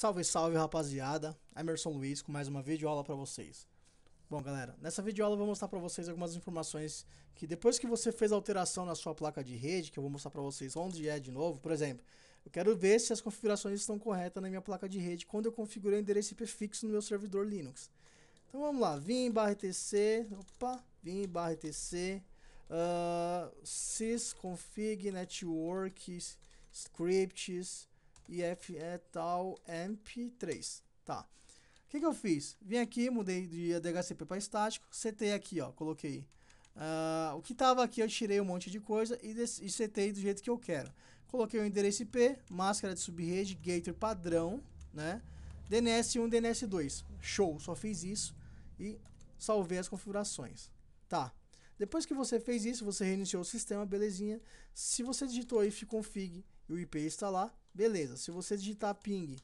Salve, salve rapaziada, Emerson Luiz com mais uma videoaula para vocês. Bom galera, nessa videoaula eu vou mostrar para vocês algumas informações que depois que você fez a alteração na sua placa de rede, que eu vou mostrar para vocês onde é de novo, por exemplo, eu quero ver se as configurações estão corretas na minha placa de rede quando eu configurei o endereço IP fixo no meu servidor Linux. Então vamos lá, vim barra etc, opa, vim barra etc, uh, ah, sysconfig network scripts, IF é tal amp3, tá? O que, que eu fiz? Vim aqui, mudei de DHCP para estático, setei aqui, ó, coloquei. Uh, o que tava aqui eu tirei um monte de coisa e, e setei do jeito que eu quero. Coloquei o endereço IP, máscara de subrede, gateway padrão, né? DNS1, DNS2. Show, só fiz isso e salvei as configurações. Tá. Depois que você fez isso, você reiniciou o sistema, belezinha. Se você digitou ifconfig, config e o IP está lá, Beleza, se você digitar ping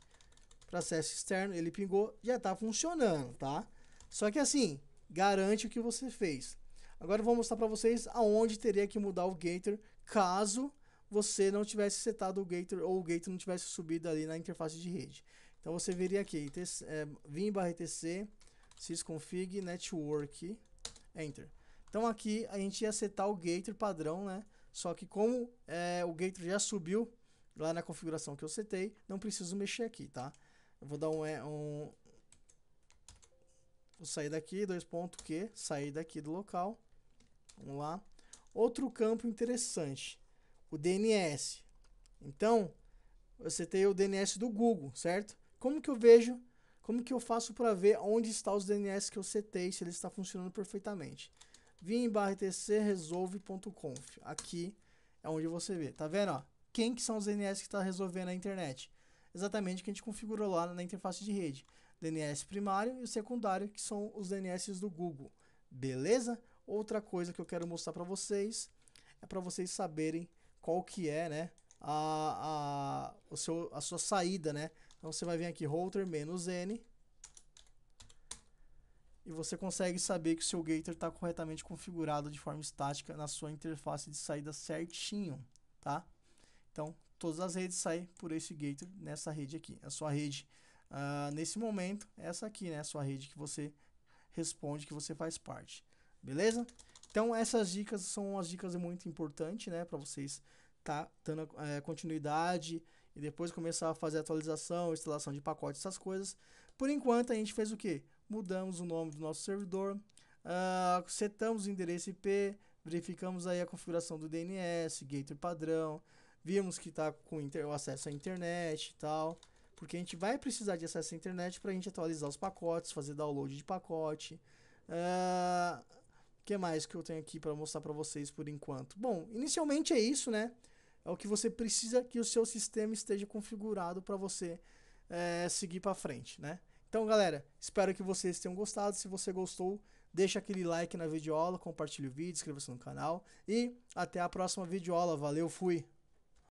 para acesso externo, ele pingou, já está funcionando, tá? Só que assim, garante o que você fez. Agora eu vou mostrar para vocês aonde teria que mudar o gator caso você não tivesse setado o gator ou o gator não tivesse subido ali na interface de rede. Então você veria aqui, é, vim barra etc, sysconfig network, enter. Então aqui a gente ia setar o gator padrão, né? Só que como é, o gator já subiu lá na configuração que eu setei, não preciso mexer aqui, tá? Eu vou dar um, é, um vou sair daqui, dois pontos que sair daqui do local, vamos lá. Outro campo interessante, o DNS. Então, eu setei o DNS do Google, certo? Como que eu vejo, como que eu faço para ver onde está os DNS que eu setei, se ele está funcionando perfeitamente? Vim em barra tc resolve.conf, aqui é onde você vê, tá vendo, ó? quem que são os DNS que está resolvendo a internet. Exatamente o que a gente configurou lá na interface de rede. DNS primário e o secundário, que são os DNS do Google. Beleza? Outra coisa que eu quero mostrar para vocês é para vocês saberem qual que é, né, a, a, o seu, a sua saída, né? Então você vai vir aqui router menos N e você consegue saber que o seu gator está corretamente configurado de forma estática na sua interface de saída certinho, tá? Então, todas as redes saem por esse gateway nessa rede aqui. A sua rede, ah, nesse momento, é essa aqui, né? A sua rede que você responde, que você faz parte. Beleza? Então, essas dicas são as dicas muito importantes, né? Para vocês tá dando é, continuidade e depois começar a fazer atualização, instalação de pacotes, essas coisas. Por enquanto a gente fez o que? Mudamos o nome do nosso servidor, uh, setamos o endereço IP, verificamos aí a configuração do DNS, gateway padrão, Vimos que está com o acesso à internet e tal. Porque a gente vai precisar de acesso à internet para a gente atualizar os pacotes, fazer download de pacote. O uh, ah, que mais que eu tenho aqui para mostrar para vocês por enquanto? Bom, inicialmente é isso, né? É o que você precisa que o seu sistema esteja configurado para você é, seguir para frente, né? Então, galera, espero que vocês tenham gostado. Se você gostou, deixa aquele like na videoaula, compartilha o vídeo, inscreva-se no canal e até a próxima videoaula. Valeu, fui!